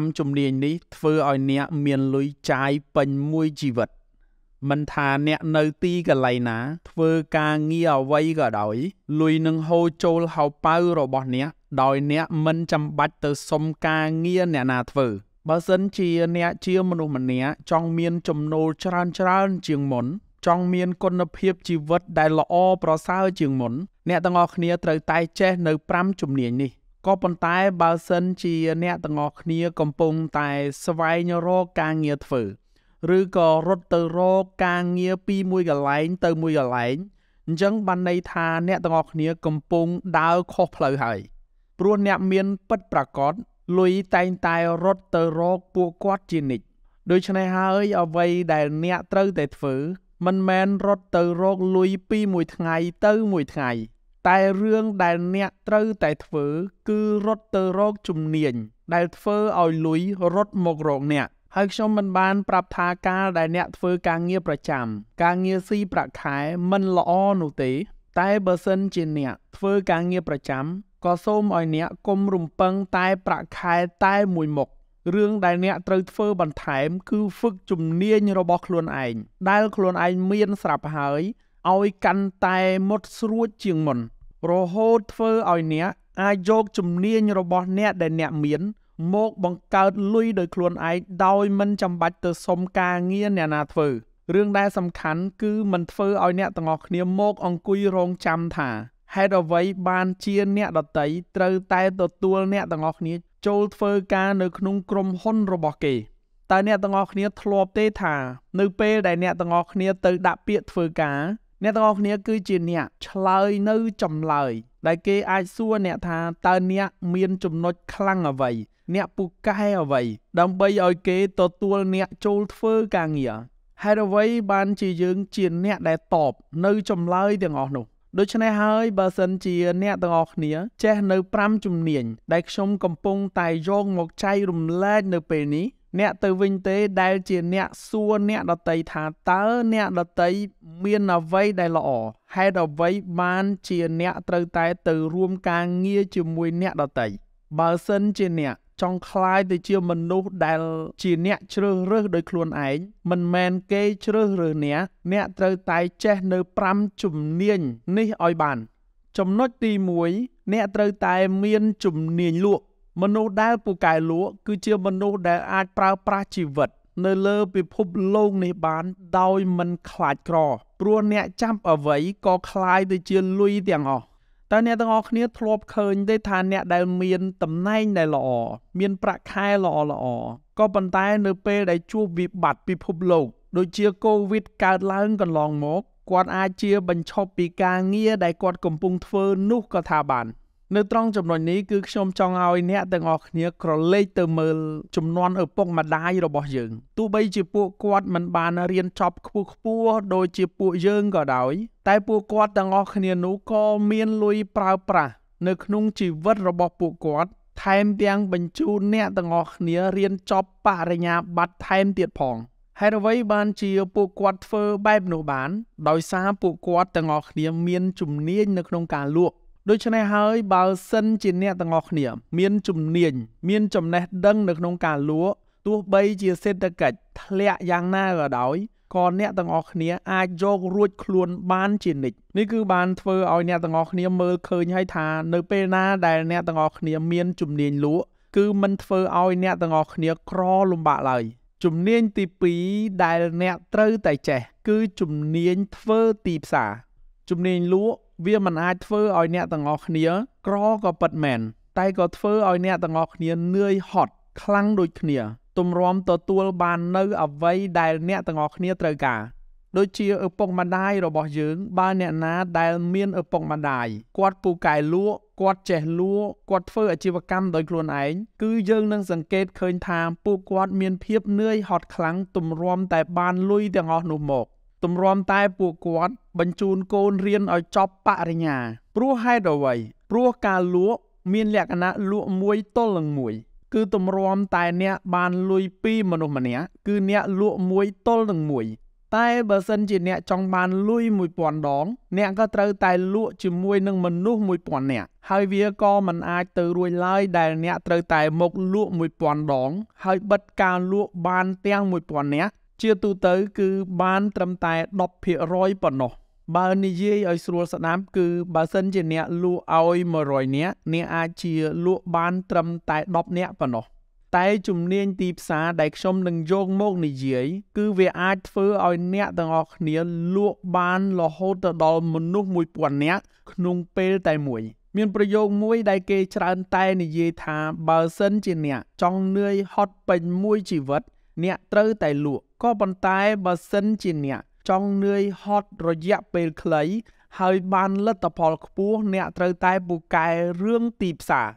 5ជំនាញនេះធ្វើឲ្យអ្នកមានលុយចាយពេញមួយជីវិត មិនថាអ្នកនៅទីកន្លែងណា ធ្វើការងារអ្វីក៏ដោយលុយនឹងហូរចូលហៅប៉ៅរបស់អ្នកដោយអ្នកមិនចាំបាច់ទៅសុំការងារអ្នកណាធ្វើ បើសិនជាអ្នកជាមនុស្សម្នាក់ចង់មានចំណូលច្រើនច្រើនជាងមុន ចង់មាន គុណភាពជីវិតដែលល្អប្រសើរជាងមុនអ្នកទាំងអស់គ្នាត្រូវតែចេះនៅ5ជំនាញនេះក៏ប៉ុន្តែបើសិនជាអ្នកទាំងអស់គ្នាកំពុងតែស្វែងរកការងារធ្វើឬក៏រត់ទៅរកការងារពីមួយកន្លែងទៅមួយកន្លែងអញ្ចឹងបានន័យថាអ្នកទាំងអស់គ្នាកំពុងដើរខុសផ្លូវហើយព្រោះអ្នកមានពិតប្រាកដលុយតែងតែរត់ទៅរកពួកគាត់ជានិច្ចដូច្នេះហើយអ្វីដែលអ្នកត្រូវតែធ្វើមិនមែនរត់ទៅរកលុយពីមួយថ្ងៃទៅមួយថ្ងៃតែរឿងដែលអ្នកត្រូវតែធ្វើគឺរត់ទៅរកជំនាញ ដែលធ្វើឲ្យលុយរត់មករកអ្នកហើយខ្ញុំមិនបានប្រាប់ថាកាលដែលអ្នកធ្វើការងារប្រចាំការងារស៊ីប្រាក់ខែមិនល្អនោះទេ តែបើសិនជាអ្នកធ្វើការងារប្រចាំក៏សូមឲ្យអ្នកគុំរំពឹងតែប្រាក់ខែតែមួយមុខរឿងដែលអ្នកត្រូវធ្វើបន្ថែមគឺហ្វឹកជំនាញរបស់ខ្លួនឯងដែលខ្លួនឯងមានស្រាប់ហើយឲ្យកាន់តែមុតស្រួចជាងមុនរហូតធ្វើឲ្យអ្នកអាចយកជំនាញរបស់អ្នកដែលអ្នកមាន មកបង្កើតលុយដោយខ្លួនឯងដោយមិនចាំបាច់ទៅសុំការងារអ្នកណាធ្វើរឿងដែលសំខាន់គឺមិនធ្វើឲ្យអ្នកទាំងអស់គ្នាមកអង្គុយរងចាំថាហេតុអ្វីបានជាអ្នកដតីត្រូវតែទទួលអ្នកទាំងអស់គ្នាចូលធ្វើការនៅក្នុងក្រុមហ៊ុនរបស់គេតើអ្នកទាំងអស់គ្នាធ្លាប់ទេថានៅពេលដែលអ្នកទាំងអស់គ្នាទៅដាក់ពាក្យធ្វើការអ្នកទាំងអស់គ្នាគឺជាអ្នកឆ្លើយនៅចម្លើយ ដែលគេអាចសួរអ្នកថាតើអ្នកមានចំណុចខ្លាំងអ្វី អ្នកពូកែអ្វីដើម្បីឲ្យគេទទួលអ្នកចូលធ្វើការងារហេតុអ្វីបានជាយើងជាអ្នកដែលតបនៅចម្លើយទាំងអស់នោះដូច្នេះហើយបើសិនជាអ្នកទាំងអស់គ្នា ចេះនៅ5ជំនាញដែលខ្ញុំកំពុងតែយកមកចែករំលែកនៅពេលនេះអ្នកទៅវិញទេដែលជាអ្នកសួរអ្នកដតីថាតើអ្នកដតីមានអ្វីដែលល្អហេតុអ្វីបានជាអ្នកត្រូវតែទៅរួមការងារជាមួយអ្នកដតីបើសិនជាអ្នកចង់คลายទៅជាមនុស្សដែលជាអ្នកជ្រើសរើសដោយខ្លួនឯងមិនមែនគេជ្រើសរើសអ្នក អ្នកត្រូវតែចេះនៅ5ជំនាញនេះឲ្យបាន ចំណុចទី1អ្នកត្រូវតែមានជំនាញលក់មនុស្សដែលពូកែលក់គឺជាមនុស្សដែលអាចប្រើប្រាស់ជីវិត នៅលើពិភពលោកនេះបាន ដោយមិនខ្លាចក្រព្រោះអ្នកចាប់អ្វីក៏คล้ายទៅជាលុយទាំងអស់តើអ្នកទាំងអស់គ្នាធ្លាប់ឃើញ ទេ ថាអ្នកដែលមានតំណែងដែលល្អមានប្រាក់ខែល្អល្អក៏ប៉ុន្តែ នៅពេលដែលជួបវិបត្តិពិភពលោកដូចជាកូវីដកើតឡើង កន្លងមកគាត់អាចជា បញ្ឈប់ពីការងារដែលគាត់កំពុងធ្វើនោះក៏ថាបាននៅត្រង់ចំណុចនេះគឺខ្ញុំចង់ឲ្យអ្នកទាំងអស់គ្នាក្រឡេកទៅមើលចំនួនឪពុកម្ដាយរបស់យើងទោះបីជាពួកគាត់មិនបានរៀនចប់ខ្ពស់ខ្ពស់ដូចជាពួកយើងក៏ដោយតែពួកគាត់ទាំងអស់គ្នានោះក៏មានលុយប្រើប្រាស់នៅក្នុងជីវិតរបស់ពួកគាត់ថែមទាំងបញ្ជូនអ្នកទាំងអស់គ្នារៀនចប់បរិញ្ញាបត្រថែមទៀតផងហេតុអ្វីបានជាពួកគាត់ធ្វើបែបនោះបាន ដោយសារពួកគាត់ទាំងអស់គ្នាមានជំនាញនៅក្នុងការលក់ដូច្នេះហើយបើសិនជាអ្នកទាំងអស់គ្នា មានជំនាញ មានចំណេះដឹង នៅក្នុងការលក់ទោះបីជាសេដ្ឋកិច្ចធ្លាក់យ៉ាងណាក៏ដោយក៏អ្នកទាំងអស់គ្នាអាចយករួចខ្លួនបាន ជានិច្ចនេះគឺ បានធ្វើឲ្យអ្នកទាំងអស់គ្នាមើលឃើញហើយថានៅពេលណាដែលអ្នកទាំងអស់គ្នាមាន ជំនាញលក់គឺมันធ្វើឲ្យអ្នកទាំងអស់គ្នាក្រលំបាកឡើយជំនាញទី2ដែលអ្នកត្រូវតែចេះ គឺជំនាញធ្វើទីផ្សារជំនាញលក់វាមិនអាចធ្វើឲ្យអ្នកទាំងអស់គ្នាក្រក៏ពិតមែនតែក៏ធ្វើឲ្យអ្នកទាំងអស់គ្នានឿយហត់ខ្លាំងដូចគ្នាទម្រាំទទួលបាននៅអ្វីដែលអ្នកទាំងអស់គ្នាត្រូវការដូចជាឪពុកម្ដាយរបស់យើងបើអ្នកណាដែលមានឪពុកម្ដាយគាត់ពូកែលក់គាត់ចេះលក់គាត់ធ្វើអាជីវកម្មដោយខ្លួនឯងគឺយើងនឹងសង្កេតឃើញថាពួកគាត់ មានភាពនឿយហត់ខ្លាំងទម្រាំតែបានលុយទាំងអស់នោះមកទម្រាំតែពួកគាត់បញ្ជូនកូនរៀនឲ្យចប់បរិញ្ញាព្រោះហេតុអ្វីព្រោះការលក់មានលក្ខណៈលក់មួយទល់នឹងមួយ គឺទម្រាំតែអ្នកបានលុយពីមនុស្សម្នាក់គឺអ្នកលក់មួយទល់នឹងមួយ តែបើសិនជាអ្នកចង់បានលុយ1000ដង អ្នកក៏ត្រូវតែលក់ជាមួយនឹងមនុស្ស1000នាក់ហើយវាក៏មិនអាចទៅរួចឡើយដែលអ្នកត្រូវតែមកលក់1000ដង ហើយបិទការលក់បានទាំង1000នាក់ជាទូទៅគឺបានត្រឹមតែ10%ប៉ុណ្ណោះបើនិយាយឲ្យស្រួលស្ដាប់គឺបើសិនជាអ្នកលក់ឲ្យ100នាក់អ្នកអាចជាលក់បានត្រឹមតែ10នាក់ប៉ុណ្ណោះតែជំនាញទីផ្សារដែលខ្ញុំនឹងយកមកនិយាយគឺវាអាចធ្វើឲ្យអ្នកទាំងអស់គ្នាលក់បានរហូតទៅដល់មនុស្ស1000នាក់ក្នុងពេលតែមួយមានប្រយោគមួយដែលគេច្រើនតែនិយាយថាបើសិនជាអ្នកចង់នឿយហត់ពេញមួយជីវិតអ្នកត្រូវតែលក់ក៏ប៉ុន្តែបើសិនជាអ្នក ចង់នឿយហត់រយៈពេលខ្លី ហើយបានលទ្ធផលខ្ពស់អ្នកត្រូវតែពូកែរឿងទីផ្សារ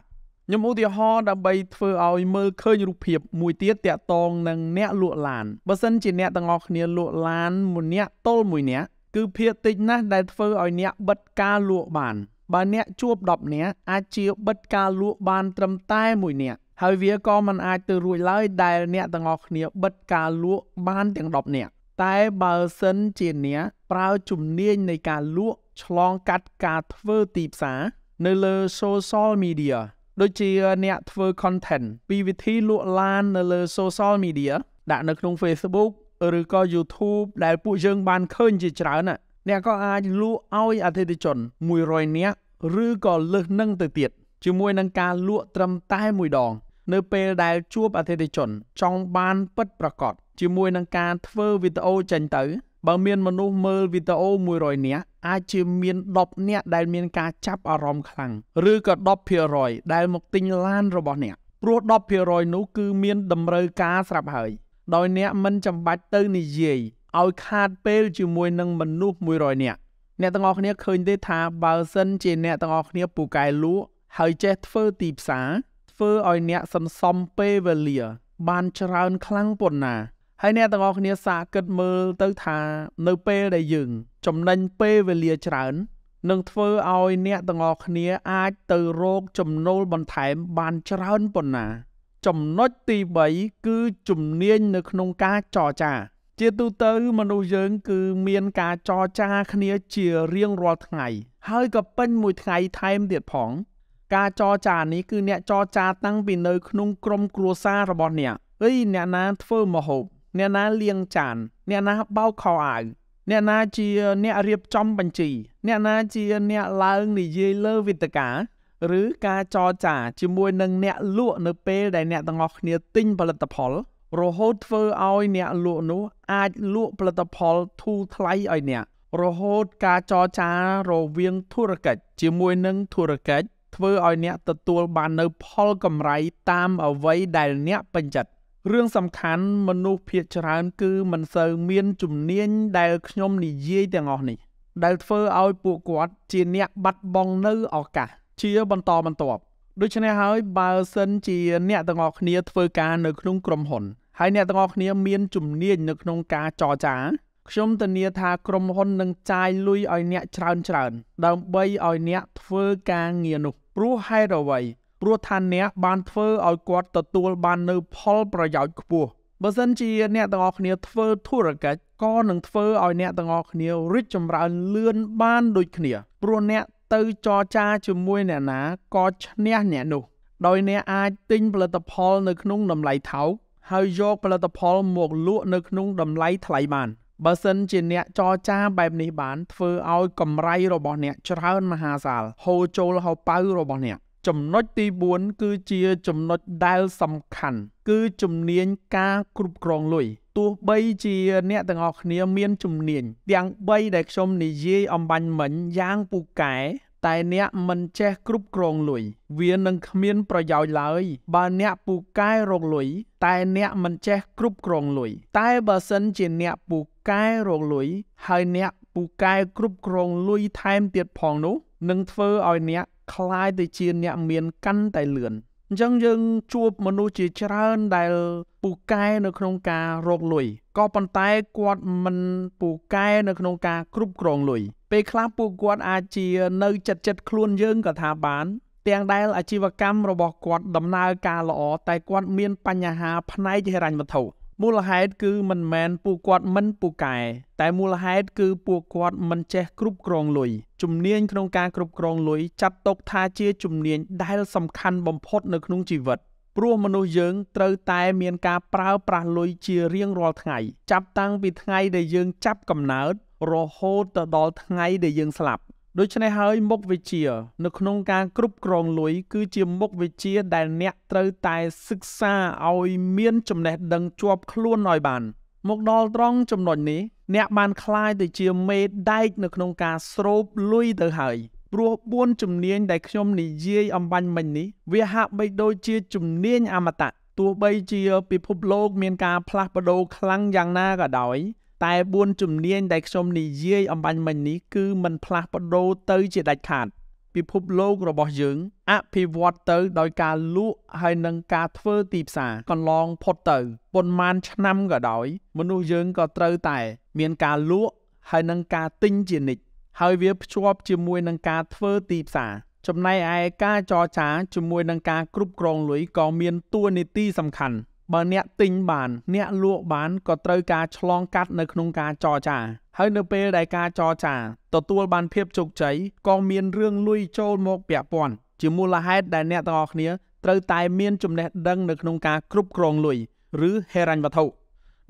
ខ្ញុំឧទាហរណ៍ដើម្បីធ្វើឲ្យមើលឃើញរូបភាពមួយទៀតតាក់ទងនឹងអ្នកលក់ឡានបើសិនជាអ្នកទាំងអស់គ្នាលក់ឡានមួយអ្នកទល់មួយអ្នក គឺភាកតិចណាស់ដែលធ្វើឲ្យអ្នកបិទការលក់បានបើអ្នកជួប10អ្នកអាចជាបិទការលក់បានត្រឹមតែមួយអ្នកហើយវាក៏មិនអាចទៅរួចឡើយដែលអ្នកទាំងអស់គ្នាបិទការលក់បាន ទាំង10នាក់តែបើសិនជាអ្នកប្រើជំនាញនៃការលក់ឆ្លងកាត់ការធ្វើទីផ្សារនៅលើ social media ដូចជាអ្នកធ្វើ content ពីវិធីលក់ឡាននៅលើ social media ដាក់នៅក្នុង Facebook ឬក៏ YouTube ដែល ពួកយើង បានឃើញជាច្រើនណាអ្នកក៏អាចលក់ឲ្យអតិថិជន100នាក់ឬក៏លើសនឹងទៅទៀតជាមួយ នឹងការលក់ត្រឹមតែមួយដងនៅពេលដែលជួបអតិថិជនចង់បានពិតប្រាកដជាមួយនឹងការធ្វើវីដេអូចេញទៅបើមានមនុស្សមើលវីដេអូ100នាក់អាចជាមាន10នាក់ដែលមានការចាប់អារម្មណ៍ខ្លាំងឬក៏10%ដែលមកទិញឡានរបស់អ្នកព្រោះ10%នោះគឺមានតម្រូវការស្រាប់ហើយដោយអ្នកមិនចាំបាច់ទៅនិយាយឲ្យខាតពេលជាមួយនឹងមនុស្ស100នាក់អ្នកទាំងអស់គ្នាឃើញទេថាបើសិនជាអ្នកទាំងអស់គ្នាពូកែលក់ហើយចេះធ្វើទីផ្សារធ្វើឲ្យអ្នកសន្សំពេលវេលាបានច្រើនខ្លាំងប៉ុណ្ណាហើយអ្នកទាំងអស់គ្នាសាកគិតមើលទៅថានៅពេលដែលយើង ចំណេញពេលវេលាច្រើននឹងធ្វើឲ្យអ្នកទាំងអស់គ្នាអាចទៅរកចំណូលបន្ថែមបានច្រើនប៉ុណ្ណា ចំណុចទី3គឺជំនាញនៅក្នុងការចរចា ជាទូទៅមនុស្សយើងគឺមានការចរចាគ្នាជារៀងរាល់ថ្ងៃហើយក៏ពេញមួយថ្ងៃថែមទៀតផងការចរចានេះគឺអ្នកចរចាតាំងពីនៅក្នុងក្រុមគ្រួសាររបស់អ្នកអីអ្នកណាធ្វើម្ហូបអ្នកណាលាងចាន អ្នកណាបោកខោអាវអ្នកណាជាអ្នករៀបចំបញ្ជី អ្នកណាជាអ្នកឡើងនិយាយលើវិទ្យការ ឬការចរចាជាមួយនឹងអ្នកលក់នៅពេលដែលអ្នកទាំងអស់គ្នាទិញផលិតផល រហូតធ្វើឲ្យអ្នកលក់នោះអាចលក់ផលិតផលធូរថ្លៃឲ្យអ្នក រហូតការចរចារវាងធុរកិច្ចជាមួយនឹងធុរកិច្ចធ្វើឲ្យអ្នកទទួលបាននៅផលកម្រៃតាមអ្វីដែលអ្នកពេញចិត្តរឿងសំខាន់មនុស្សភាគច្រើនគឺមិនសូវមានជំនាញដែលខ្ញុំនិយាយទាំងអស់នេះដែលធ្វើឲ្យពួកគាត់ជាអ្នកបាត់បង់នៅឱកាសជាបន្តបន្ទាប់ដូច្នេះហើយបើសិនជាអ្នកទាំងអស់គ្នាធ្វើការនៅក្នុងក្រុមហ៊ុនហើយអ្នកទាំងអស់គ្នាមានជំនាញនៅក្នុងការចរចាខ្ញុំធានាថាក្រុមហ៊ុននឹងចាយលុយឲ្យអ្នកច្រើនច្រើនដើម្បីឲ្យអ្នកធ្វើការងារនោះព្រោះហេតុអ្វីព្រោះថាអ្នកបានធ្វើឲ្យគាត់ទទួលបាននូវផលប្រយោជន៍ខ្ពស់បើសិនជាអ្នកទាំងអស់គ្នាធ្វើធុរកិច្ចក៏នឹងធ្វើឲ្យអ្នកទាំងអស់គ្នារីកចម្រើនលឿនបានដូចគ្នាព្រោះអ្នកទៅចរចាជាមួយអ្នកណាក៏ឈ្នះអ្នកនោះ ដោយអ្នកអាចទិញផលិតផលនៅក្នុងតម្លៃថោកហើយយកផលិតផលមកលក់នៅក្នុងតម្លៃថ្លៃបានបើសិនជាអ្នកចរចាបែបនេះបានធ្វើឲ្យកម្រៃរបស់អ្នកច្រើនមហាសាល ហូរចូលហូរប៉ៅរបស់អ្នកចំណុចទី4គឺជាចំណុចដែលសំខាន់គឺជំនាញការគ្រប់គ្រងលុយទោះបីជា អ្នកទាំងអស់គ្នាមានជំនាញទាំង3ដែលខ្ញុំនិយាយអំបញ្ញមិញយ៉ាងពូកែតែអ្នកមិនចេះគ្រប់គ្រងលុយវានឹងគ្មានប្រយោជន៍ឡើយ បើអ្នកពូកែរកលុយតែអ្នកមិនចេះគ្រប់គ្រងលុយតែបើសិនជាអ្នកពូកែរកលុយហើយអ្នកពូកែគ្រប់គ្រងលុយថែមទៀតផងនោះនឹងធ្វើឲ្យអ្នកคล้ายទៅជាអ្នកមានកាន់តែលឿនអញ្ចឹងយើង ជួបមនុស្សជាច្រើនដែលពូកែនៅក្នុងការរកលុយក៏ប៉ុន្តែគាត់មិនពូកែ នៅក្នុងការគ្រប់គ្រងលុយពេលខ្លះពួកគាត់អាចជា នៅចិត្តចិត្តខ្លួនយើងក៏ថាបាន ទាំងដែលអាជីវកម្មរបស់គាត់ដំណើរការល្អតែគាត់មានបញ្ហាផ្នែកហិរញ្ញវត្ថុមូលហេតុគឺមិនមែនពួកគាត់មិនពូកែតែមូលហេតុគឺពួកគាត់មិនចេះគ្រប់គ្រងលុយជំនាញក្នុងការគ្រប់គ្រងលុយចាត់ទុកថាជាជំនាញដែលសំខាន់បំផុតនៅក្នុងជីវិតព្រោះមនុស្សយើងត្រូវតែមានការប្រើប្រាស់លុយជារៀងរាល់ថ្ងៃ ចាប់តាំងពីថ្ងៃដែលយើងចាប់កំណើតរហូតទៅដល់ថ្ងៃដែលយើងស្លាប់ដូច្នេះហើយមុខវិជ្ជា នៅក្នុងការគ្រប់គ្រងលុយគឺជាមុខវិជ្ជា ដែល អ្នកត្រូវតែសិក្សាឲ្យមានចំណេះដឹងជាប់ខ្លួនឲ្យបាន មកដល់ត្រង់ចំណុចនេះអ្នកបានคลายទៅជាមេដែក នៅក្នុងការស្រូបលុយទៅហើយព្រោះ4ជំនាញដែលខ្ញុំនិយាយអំបញ្ញមិញនេះវាហាក់បីដូចជាជំនាញអមតៈទោះបីជា ពិភពលោកមានការផ្លាស់ប្ដូរខ្លាំងយ៉ាងណាក៏ដោយតែ4ជំនាញដែលខ្ញុំនិយាយអំបញ្ញមិញនេះគឺมันផ្លាស់ប្ដូរទៅជាដាច់ខាត ពិភពលោករបស់យើងអភិវឌ្ឍទៅដោយការលក់ហើយនិងការធ្វើទីផ្សារកន្លង ផុតទៅប៉ុន្មានឆ្នាំក៏ដោយ មនុស្សយើងក៏ត្រូវតែ មានការលក់ហើយនិងការទិញជានិច្ចហើយវាភ្ជាប់ជាមួយនឹងការធ្វើទីផ្សារ ចំណែកឯការចរចាជាមួយនឹងការគ្រប់គ្រងលុយក៏មានតួនាទីសំខាន់បើអ្នកទិញបានអ្នកលក់បានក៏ត្រូវការឆ្លងកាត់នៅក្នុងការចរចាហើយនៅពេលដែលការចរចាទទួលបានភាពជោគជ័យក៏មានរឿងលុយចូលមកពាក់ព័ន្ធជាមូលហេតុដែលអ្នកទាំងអស់គ្នាត្រូវតែមានចំណេះដឹងនៅក្នុងការគ្រប់គ្រងលុយឬហិរញ្ញវត្ថុ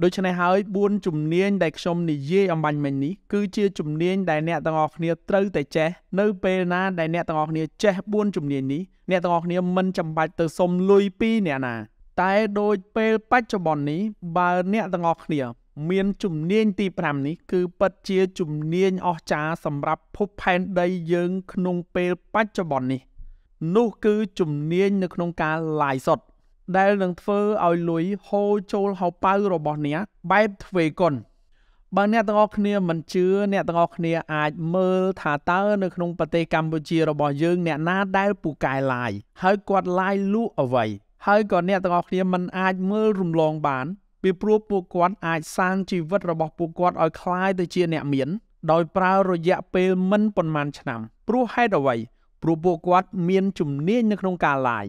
ដូច្នេះហើយ4ជំនាញដែលខ្ញុំនិយាយអំបញ្ញមិញនេះគឺជាជំនាញដែលអ្នកទាំងអស់គ្នាត្រូវតែចេះនៅពេលណាដែលអ្នកទាំងអស់គ្នាចេះ4ជំនាញនេះអ្នកទាំងអស់គ្នាមិនចាំបាច់ទៅសុំលុយពីអ្នកណាតែដោយពេលបច្ចុប្បន្ននេះបើអ្នកទាំងអស់គ្នា មាន ជំនាញទី5នេះគឺពិតជាជំនាញអស្ចារ្យសម្រាប់ភពផែនដីយើង ក្នុងពេលបច្ចុប្បន្ននេះ នោះគឺជំនាញនៅក្នុងការ live សុតដែលនឹងធ្វើឲ្យលុយហូរចូលហោប៉ៅរបស់អ្នកបែបទ្វេគុណបើអ្នកទាំងអស់គ្នាមិនជឿអ្នកទាំងអស់គ្នាអាចមើលថាតើនៅក្នុងប្រទេសកម្ពុជារបស់យើងអ្នក ណាដែលពូកែឡាយ ហើយគាត់ឡាយលក់អ្វីហើយក៏អ្នកទាំងអស់គ្នាមិនអាចមើលរំលងបានពីព្រោះពួកគាត់អាចសាងជីវិតរបស់ពួកគាត់ឲ្យคล้ายទៅជាអ្នកមានដោយប្រើរយៈពេលមិនប៉ុន្មានឆ្នាំ ព្រោះហេតុអ្វីព្រោះពួកគាត់មានជំនាញនៅក្នុងការឡាយ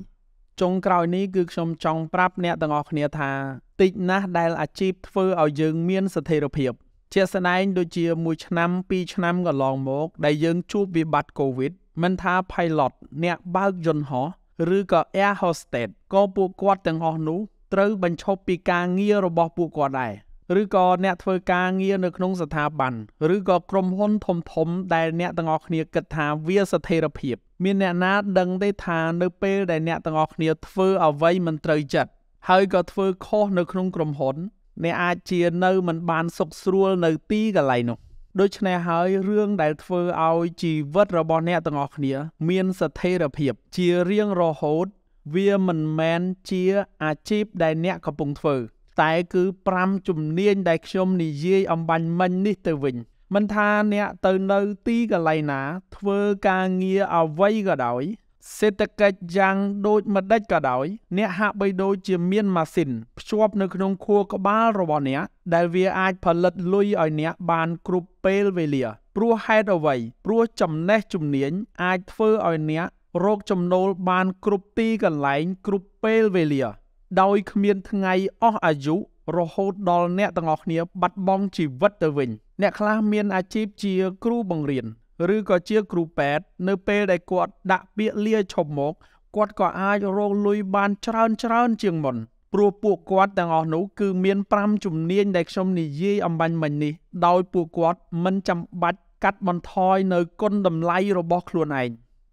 ចុងក្រោយនេះគឺខ្ញុំចង់ប្រាប់អ្នកទាំងអស់គ្នាថាតិចណាស់ដែលអាជីពធ្វើឲ្យយើងមានស្ថិរភាពជាស្ដែងដូចជាមួយឆ្នាំ2ឆ្នាំកន្លងមកដែលយើងជួបវិបត្តិ COVID មិនថា pilot អ្នកបើកយន្តហោះឬក៏ air hostess ក៏ពួកគាត់ទាំងអស់នោះត្រូវបញ្ឈប់ពីការងាររបស់ពួកគាត់ដែរឬក៏អ្នកធ្វើការងារនៅក្នុងស្ថាប័នឬក៏ក្រុមហ៊ុនធំធំដែលអ្នកទាំងអស់គ្នាគិតថាវាស្ថិរភាព មានអ្នកណាដឹងទេថានៅពេលដែលអ្នកទាំងអស់គ្នាធ្វើអ្វីមិនត្រូវចិត្តហើយក៏ធ្វើខុសនៅក្នុងក្រុមហ៊ុនអ្នកអាចជានៅមិនបានសុខស្រួល នៅទីកន្លែងនោះដូច្នេះហើយរឿងដែលធ្វើឲ្យជីវិតរបស់អ្នកទាំងអស់គ្នា មានស្ថិរភាព ជារៀងរហូត វាមិនមែនជាអាជីពដែលអ្នកកំពុងធ្វើតែគឺ5ជំនាញដែលខ្ញុំនិយាយអំបញ្ញមិញនេះទៅវិញមិនថាអ្នកទៅនៅទីកន្លែងណា ធ្វើការងារអ្វីក៏ដោយសេដ្ឋកិច្ចយ៉ាងដូចម្ដេចក៏ដោយ អ្នកហាក់បីដូចជាមានម៉ាស៊ីនភ្ជាប់នៅក្នុងខួរក្បាលរបស់អ្នកដែលវាអាចផលិតលុយឲ្យអ្នកបានគ្រប់ពេលវេលា ព្រោះហេតុអ្វីព្រោះចំណេះជំនាញ អាចធ្វើឲ្យអ្នករកចំណូលបានគ្រប់ទីកន្លែងគ្រប់ពេលវេលា ដោយគ្មានថ្ងៃអស់អាយុរហូតដល់អ្នកទាំងអស់គ្នា បាត់បង់ជីវិតទៅវិញ អ្នកខ្លះមានអាជីពជាគ្រូបង្រៀនឬក៏ជាគ្រូពេទ្យនៅពេលដែលគាត់ដាក់ពាក្យលាឈប់មកគាត់ក៏អាចរកលុយបានច្រើនច្រើនជាងមុនព្រោះពួកគាត់ទាំងអស់នោះគឺមាន5ជំនាញដែលខ្ញុំនិយាយអំបញ្ញមិញនេះដោយពួកគាត់មិនចាំបាច់កាត់បន្ថយនៅគុណតម្លៃរបស់ខ្លួនឯង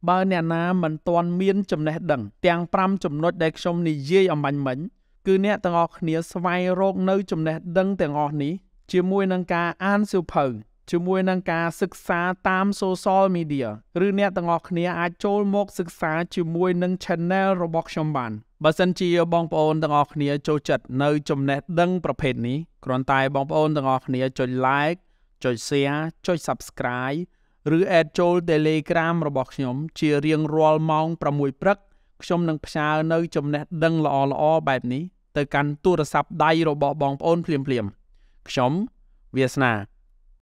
បើអ្នកណាមិនទាន់មានចំណេះដឹងទាំង5ចំណុចដែលខ្ញុំនិយាយអំបញ្ញមិញគឺអ្នកទាំងអស់គ្នាស្វែងរកនៅចំណេះដឹងទាំងអស់នេះជាមួយនឹងការអានសៀវភៅជាមួយនឹងការសិក្សាតាម social media ឬអ្នកទាំងអស់គ្នាអាចចូលមកសិក្សាជាមួយនឹង channel របស់ខ្ញុំបានបើសិនជាបងប្អូនទាំងអស់គ្នាចូលចិត្តនៅចំណេះដឹងប្រភេទនេះគ្រាន់តែបងប្អូនទាំងអស់គ្នាចុច like ចុច share ចុច subscribe ឬ add ចូល Telegram របស់ខ្ញុំជារៀងរាល់ម៉ោង6ព្រឹកខ្ញុំនឹងផ្សាយនៅចំណេះដឹងល្អៗបែបនេះទៅកាន់ទូរស័ព្ទដៃរបស់ បងប្អូនភ្លាមៗខ្ញុំវាសនា